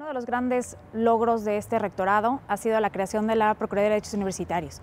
Uno de los grandes logros de este rectorado ha sido la creación de la Procuraduría de Derechos Universitarios.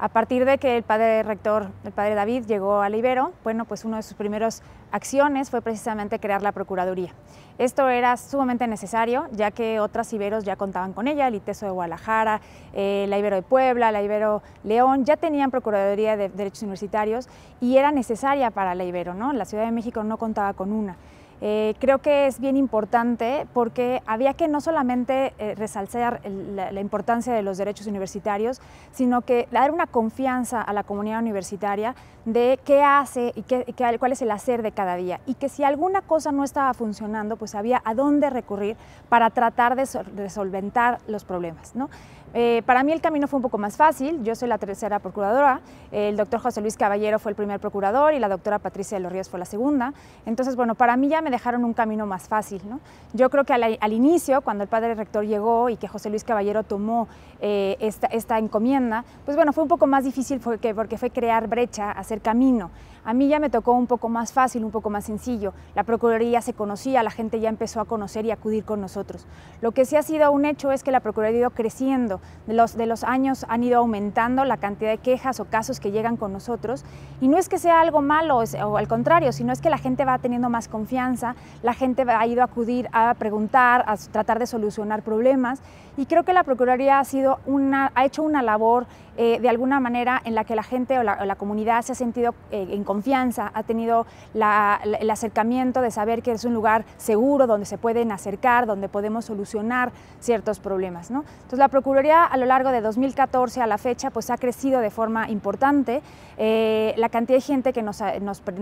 A partir de que el padre rector, el padre David, llegó la Ibero, bueno, pues una de sus primeras acciones fue precisamente crear la Procuraduría. Esto era sumamente necesario, ya que otras Iberos ya contaban con ella, el ITESO de Guadalajara, eh, la Ibero de Puebla, la Ibero León, ya tenían Procuraduría de Derechos Universitarios y era necesaria para la Ibero, ¿no? La Ciudad de México no contaba con una. Eh, creo que es bien importante porque había que no solamente eh, resaltar la, importancia de los derechos universitarios, sino que dar una confianza a la comunidad universitaria de qué hace y, qué, cuál es el hacer de cada día. Y que si alguna cosa no estaba funcionando, pues había a dónde recurrir para tratar de, solventar los problemas. ¿no? Eh, para mí el camino fue un poco más fácil, yo soy la tercera procuradora, el doctor José Luis Caballero fue el primer procurador y la doctora Patricia de los Ríos fue la segunda. Entonces, bueno, para mí ya me dejaron un camino más fácil. ¿no? Yo creo que al, inicio, cuando el padre rector llegó y que José Luis Caballero tomó eh, esta, esta, encomienda, pues bueno, fue un poco más difícil porque, porque fue crear brecha, hacer camino. A mí ya me tocó un poco más fácil, un poco más sencillo. La Procuraduría se conocía, la gente ya empezó a conocer y acudir con nosotros. Lo que sí ha sido un hecho es que la Procuraduría ha ido creciendo. De los, de los años han ido aumentando la cantidad de quejas o casos que llegan con nosotros. Y no es que sea algo malo o al contrario, sino es que la gente va teniendo más confianza la gente ha ido a acudir a preguntar, a tratar de solucionar problemas y creo que la Procuraduría ha, sido una, ha hecho una labor eh, de alguna manera en la que la gente o la, comunidad se ha sentido eh, en confianza, ha tenido el acercamiento de saber que es un lugar seguro donde se pueden acercar, donde podemos solucionar ciertos problemas. Entonces la Procuraduría a lo largo de 2014 a la fecha pues ha crecido de forma importante. Eh, la cantidad de gente que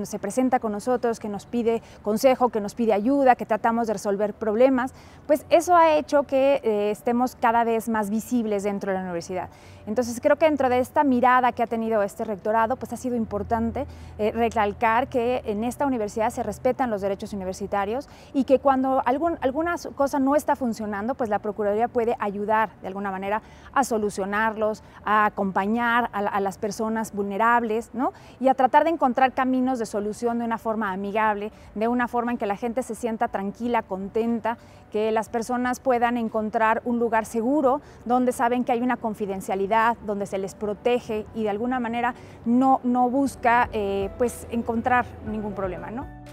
se presenta con nosotros, que nos pide consejo, que nos pide ayuda, que tratamos de resolver problemas, pues eso ha hecho que estemos cada vez más visibles dentro de la universidad. Entonces creo que dentro de esta mirada que ha tenido este rectorado, pues ha sido importante eh, recalcar que en esta universidad se respetan los derechos universitarios y que cuando algún, alguna cosa no está funcionando, pues la Procuraduría puede ayudar de alguna manera a solucionarlos, a acompañar a, a las personas vulnerables ¿no? y a tratar de encontrar caminos de solución de una forma amigable, de una forma en que la gente se sienta tranquila, contenta, que las personas puedan encontrar un lugar seguro donde saben que hay una confidencialidad donde se les protege y de alguna manera no, busca eh, pues encontrar ningún problema. ¿no?